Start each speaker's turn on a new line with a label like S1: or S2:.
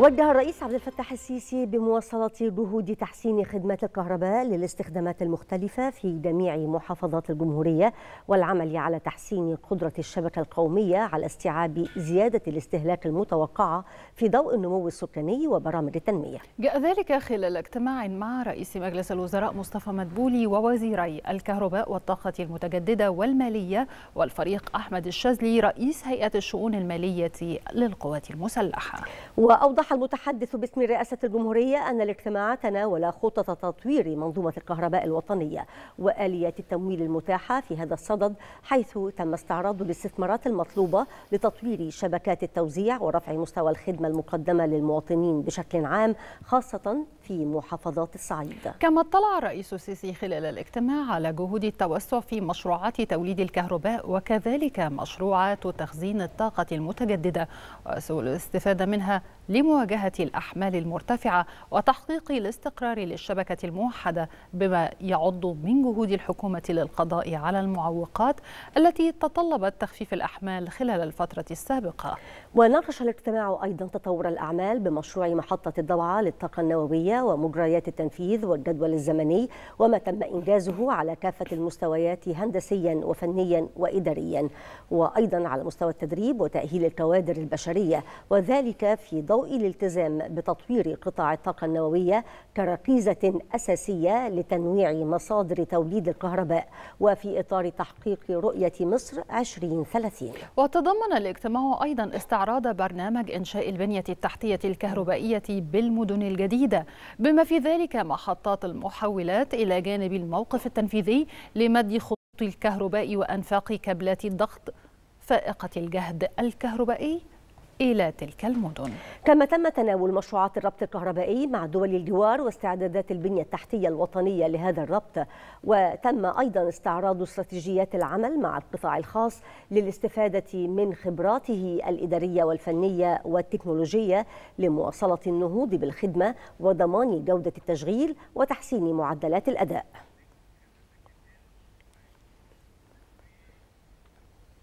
S1: وجه الرئيس عبد الفتاح السيسي بمواصلة جهود تحسين خدمات الكهرباء للاستخدامات المختلفة في جميع محافظات الجمهورية والعمل على تحسين قدرة الشبكة القومية على استيعاب زيادة الاستهلاك المتوقعة في ضوء النمو السكاني وبرامج التنمية.
S2: جاء ذلك خلال اجتماع مع رئيس مجلس الوزراء مصطفى مدبولي ووزيري الكهرباء والطاقة المتجددة والمالية والفريق أحمد الشاذلي رئيس هيئة الشؤون المالية للقوات المسلحة. وأوضح
S1: صرح المتحدث باسم رئاسة الجمهورية أن الاجتماع تناول خطط تطوير منظومة الكهرباء الوطنية وآليات التمويل المتاحة في هذا الصدد حيث تم استعراض الاستثمارات المطلوبة لتطوير شبكات التوزيع ورفع مستوى الخدمة المقدمة
S2: للمواطنين
S1: بشكل عام خاصة في محافظات الصعيد
S2: كما اطلع الرئيس السيسي خلال الاجتماع على جهود التوسع في مشروعات توليد الكهرباء وكذلك مشروعات تخزين الطاقة المتجددة وسوء الاستفادة منها لمواطنين مواجهة الأحمال المرتفعة وتحقيق الاستقرار للشبكة الموحدة بما يعض من جهود الحكومة للقضاء على المعوقات التي تطلبت تخفيف الأحمال خلال الفترة السابقة وناقش الاجتماع أيضا تطور الأعمال
S1: بمشروع محطة الضبعة للطاقة النووية ومجريات التنفيذ والجدول الزمني وما تم إنجازه على كافة المستويات هندسيا وفنيا وإداريا وأيضا على مستوى التدريب وتأهيل الكوادر البشرية وذلك في ضوء الالتزام بتطوير قطاع الطاقة النووية كركيزة أساسية لتنويع مصادر توليد الكهرباء وفي إطار تحقيق رؤية مصر 2030
S2: وتضمن الاجتماع أيضا استعراض برنامج إنشاء البنية التحتية الكهربائية بالمدن الجديدة بما في ذلك محطات المحولات إلى جانب الموقف التنفيذي لمد خطوط الكهرباء وأنفاق كابلات الضغط فائقة الجهد الكهربائي إلى تلك المدن كما تم
S1: تناول مشروعات الربط الكهربائي مع دول الجوار واستعدادات البنية التحتية الوطنية لهذا الربط وتم أيضا استعراض استراتيجيات العمل مع القطاع الخاص للاستفادة من خبراته الإدارية والفنية والتكنولوجية لمواصلة النهوض بالخدمة وضمان جودة التشغيل وتحسين معدلات الأداء